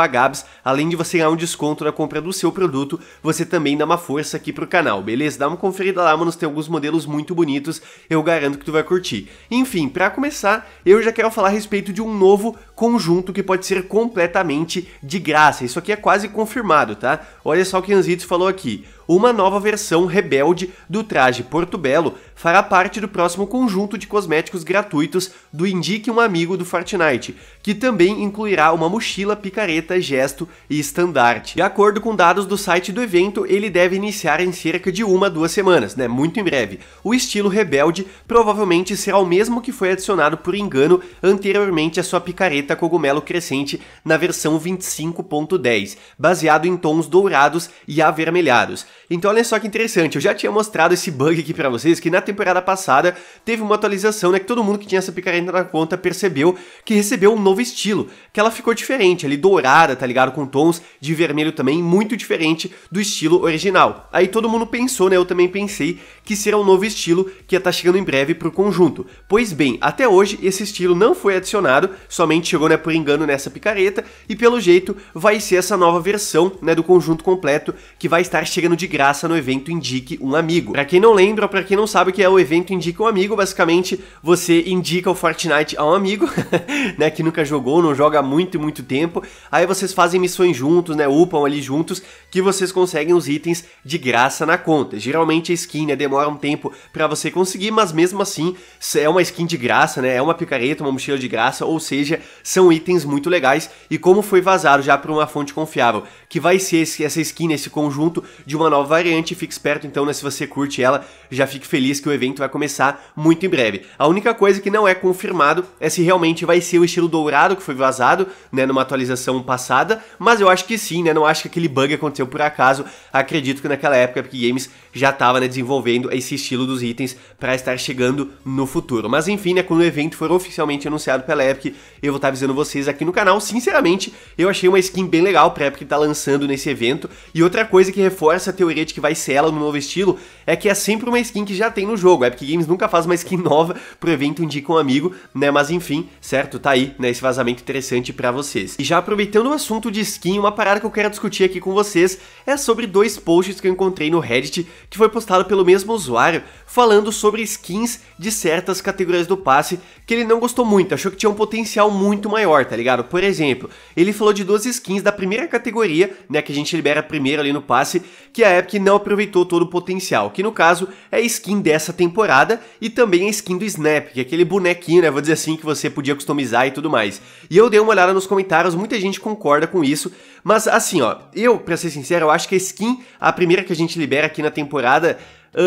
Vagabs, além de você ganhar um desconto na compra do seu produto, você também dá uma força aqui pro canal, beleza? Dá uma conferida lá, mano, tem alguns modelos muito bonitos, eu garanto que tu vai curtir. Enfim, para começar, eu já quero falar a respeito de um novo conjunto que pode ser completamente de graça, isso aqui é quase confirmado, tá? Olha só o que Anzitos falou aqui, uma nova versão rebelde do traje Porto Belo fará parte do próximo conjunto de cosméticos gratuitos do Indique um Amigo do Fortnite, que também incluirá uma mochila, picareta, gesto e estandarte. De acordo com dados do site do evento, ele deve iniciar em cerca de uma a duas semanas, né, muito em breve. O estilo rebelde provavelmente será o mesmo que foi adicionado por engano anteriormente à sua picareta cogumelo crescente na versão 25.10, baseado em tons dourados e avermelhados. Então olha só que interessante, eu já tinha mostrado esse bug aqui para vocês, que na temporada passada teve uma atualização, né, que todo mundo que tinha essa picareta na conta percebeu que recebeu um novo estilo, que ela ficou diferente, ali dourada, tá ligado, com tons de vermelho também, muito diferente do estilo original. Aí todo mundo pensou, né, eu também pensei, que será um novo estilo que ia estar tá chegando em breve pro conjunto. Pois bem, até hoje esse estilo não foi adicionado, somente chegou, né, por engano nessa picareta, e pelo jeito vai ser essa nova versão, né, do conjunto completo, que vai estar chegando de graça no evento Indique um Amigo. Para quem não lembra, para quem não sabe o que é o evento Indique um Amigo, basicamente você indica o Fortnite a um amigo, né, que nunca jogou, não joga há muito muito tempo. Aí vocês fazem missões juntos, né, upam ali juntos, que vocês conseguem os itens de graça na conta. Geralmente a skin, né, demora um tempo para você conseguir, mas mesmo assim, é uma skin de graça, né, é uma picareta, uma mochila de graça, ou seja, são itens muito legais e como foi vazado já para uma fonte confiável, que vai ser esse, essa skin, esse conjunto de uma nova variante. Fique esperto então, né? Se você curte ela, já fique feliz que o evento vai começar muito em breve. A única coisa que não é confirmado é se realmente vai ser o estilo dourado que foi vazado, né? Numa atualização passada, mas eu acho que sim, né? Não acho que aquele bug aconteceu por acaso. Acredito que naquela época a Epic Games já estava né, desenvolvendo esse estilo dos itens para estar chegando no futuro. Mas enfim, né? Quando o evento for oficialmente anunciado pela Epic, eu vou estar tá avisando vocês aqui no canal. Sinceramente, eu achei uma skin bem legal para a Epic estar tá lançando nesse evento. E outra coisa que reforça teoria de que vai ser ela no novo estilo é que é sempre uma skin que já tem no jogo. A Epic Games nunca faz uma skin nova pro evento Indica um Amigo, né? Mas enfim, certo? Tá aí, né? Esse vazamento interessante para vocês. E já aproveitando o assunto de skin, uma parada que eu quero discutir aqui com vocês é sobre dois posts que eu encontrei no Reddit que foi postado pelo mesmo usuário falando sobre skins de certas categorias do passe que ele não gostou muito, achou que tinha um potencial muito maior, tá ligado? Por exemplo, ele falou de duas skins da primeira categoria, né, que a gente libera primeiro ali no passe, que é a Epic não aproveitou todo o potencial, que no caso é a skin dessa temporada e também a skin do Snap, que é aquele bonequinho, né, vou dizer assim, que você podia customizar e tudo mais. E eu dei uma olhada nos comentários, muita gente concorda com isso, mas assim, ó, eu, pra ser sincero, eu acho que a skin, a primeira que a gente libera aqui na temporada,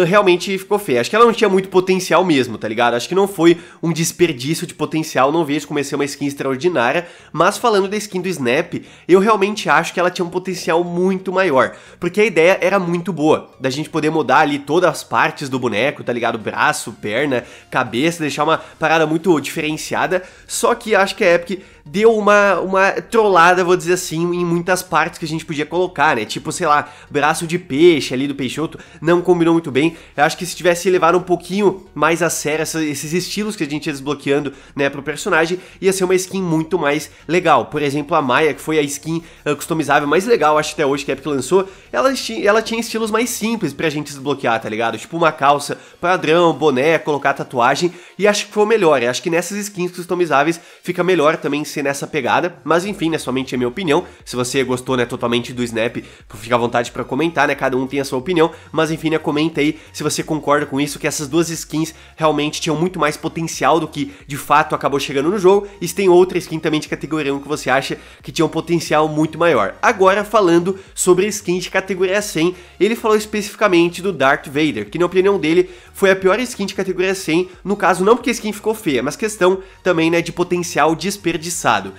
realmente ficou feia. Acho que ela não tinha muito potencial mesmo, tá ligado? Acho que não foi um desperdício de potencial, não vejo como ser uma skin extraordinária, mas falando da skin do Snap, eu realmente acho que ela tinha um potencial muito maior, porque a ideia era muito boa, da gente poder mudar ali todas as partes do boneco, tá ligado? Braço, perna, cabeça, deixar uma parada muito diferenciada, só que acho que a Epic deu uma, uma trollada, vou dizer assim, em muitas partes que a gente podia colocar, né? Tipo, sei lá, braço de peixe ali do Peixoto não combinou muito bem. Eu acho que se tivesse levado um pouquinho mais a sério essa, esses estilos que a gente ia desbloqueando, né, pro personagem, ia ser uma skin muito mais legal. Por exemplo, a Maia, que foi a skin uh, customizável mais legal, acho até hoje que a Epic lançou, ela, ela tinha estilos mais simples pra gente desbloquear, tá ligado? Tipo uma calça padrão, boné, colocar tatuagem, e acho que foi o melhor. Eu acho que nessas skins customizáveis fica melhor também ser nessa pegada, mas enfim, né, somente é minha opinião. Se você gostou, né, totalmente do Snap, fica à vontade para comentar, né, cada um tem a sua opinião, mas enfim, né, comenta aí se você concorda com isso, que essas duas skins realmente tinham muito mais potencial do que de fato acabou chegando no jogo, e se tem outra skin também de categoria 1 que você acha que tinha um potencial muito maior. Agora, falando sobre skin de categoria 100, ele falou especificamente do Darth Vader, que na opinião dele foi a pior skin de categoria 100, no caso não porque a skin ficou feia, mas questão também, né, de potencial desperdiçado passado.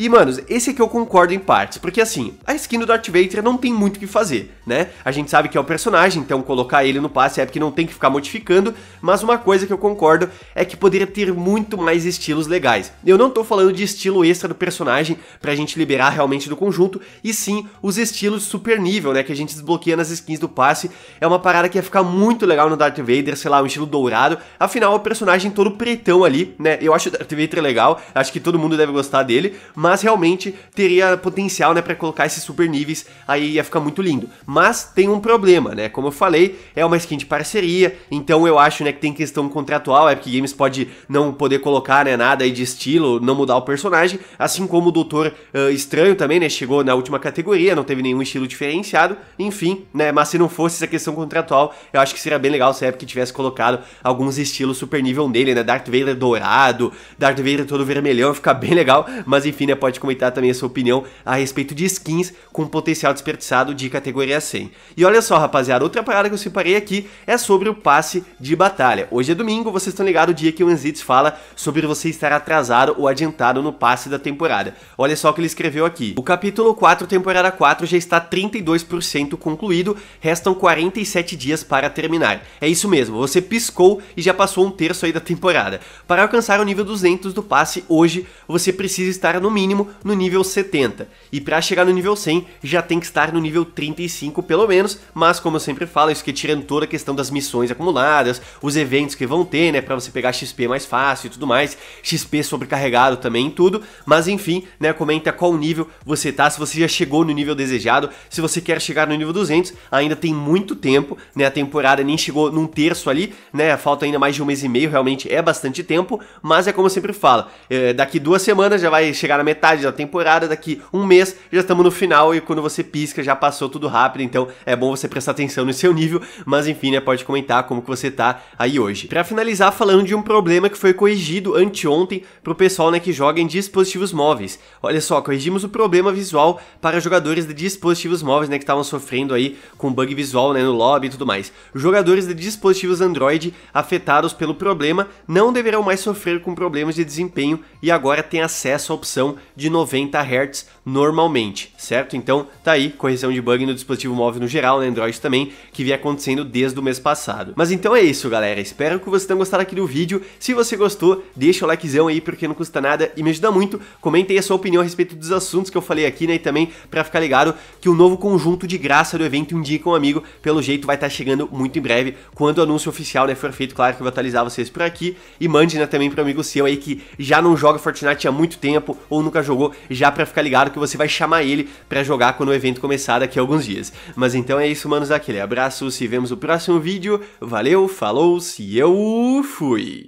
E, mano, esse aqui eu concordo em partes, porque assim, a skin do Darth Vader não tem muito o que fazer, né? A gente sabe que é o personagem, então colocar ele no passe é porque não tem que ficar modificando, mas uma coisa que eu concordo é que poderia ter muito mais estilos legais. Eu não tô falando de estilo extra do personagem pra gente liberar realmente do conjunto, e sim os estilos super nível, né, que a gente desbloqueia nas skins do passe. É uma parada que ia ficar muito legal no Darth Vader, sei lá, um estilo dourado. Afinal, é o personagem todo pretão ali, né? Eu acho o Darth Vader legal, acho que todo mundo deve gostar dele, mas mas realmente teria potencial, né, para colocar esses super níveis, aí ia ficar muito lindo. Mas tem um problema, né? Como eu falei, é uma skin de parceria, então eu acho, né, que tem questão contratual, a é Epic Games pode não poder colocar, né, nada aí de estilo, não mudar o personagem, assim como o Doutor uh, Estranho também, né, chegou na última categoria, não teve nenhum estilo diferenciado, enfim, né, mas se não fosse essa questão contratual, eu acho que seria bem legal se a Epic tivesse colocado alguns estilos super nível nele, né, Darth Vader dourado, Darth Vader todo vermelhão, fica bem legal, mas enfim, pode comentar também a sua opinião a respeito de skins com potencial desperdiçado de categoria 100. E olha só, rapaziada, outra parada que eu separei aqui é sobre o passe de batalha. Hoje é domingo, vocês estão ligados, o dia que o Anzitz fala sobre você estar atrasado ou adiantado no passe da temporada. Olha só o que ele escreveu aqui. O capítulo 4, temporada 4, já está 32% concluído, restam 47 dias para terminar. É isso mesmo, você piscou e já passou um terço aí da temporada. Para alcançar o nível 200 do passe hoje, você precisa estar no mínimo no nível 70. E para chegar no nível 100, já tem que estar no nível 35 pelo menos, mas como eu sempre falo, isso que tirando toda a questão das missões acumuladas, os eventos que vão ter, né, para você pegar XP mais fácil e tudo mais, XP sobrecarregado também tudo, mas enfim, né, comenta qual nível você tá, se você já chegou no nível desejado, se você quer chegar no nível 200, ainda tem muito tempo, né, a temporada nem chegou num terço ali, né, falta ainda mais de um mês e meio, realmente é bastante tempo, mas é como eu sempre falo, é, daqui duas semanas já vai chegar na metade da temporada, daqui um mês já estamos no final e quando você pisca já passou tudo rápido, então é bom você prestar atenção no seu nível, mas enfim, né, pode comentar como que você tá aí hoje. Para finalizar, falando de um problema que foi corrigido anteontem pro pessoal, né, que joga em dispositivos móveis. Olha só, corrigimos o problema visual para jogadores de dispositivos móveis, né, que estavam sofrendo aí com bug visual, né, no lobby e tudo mais. Jogadores de dispositivos Android afetados pelo problema não deverão mais sofrer com problemas de desempenho e agora tem acesso à opção de 90 Hz normalmente, certo? Então tá aí, correção de bug no dispositivo móvel no geral, no Android também, que vem acontecendo desde o mês passado. Mas então é isso galera, espero que vocês tenham gostado aqui do vídeo, se você gostou, deixa o likezão aí porque não custa nada e me ajuda muito, comentem a sua opinião a respeito dos assuntos que eu falei aqui, né, e também para ficar ligado que o novo conjunto de graça do evento Indica um Amigo, pelo jeito vai estar tá chegando muito em breve, quando o anúncio oficial né, for feito, claro que eu vou atualizar vocês por aqui, e mande né, também para amigo seu aí que já não joga Fortnite há muito tempo, ou nunca jogou, já para ficar ligado que você vai chamar ele para jogar quando o evento começar daqui a alguns dias. Mas então é isso, manos, aquele abraço, se vemos no próximo vídeo, valeu, falou, se eu fui!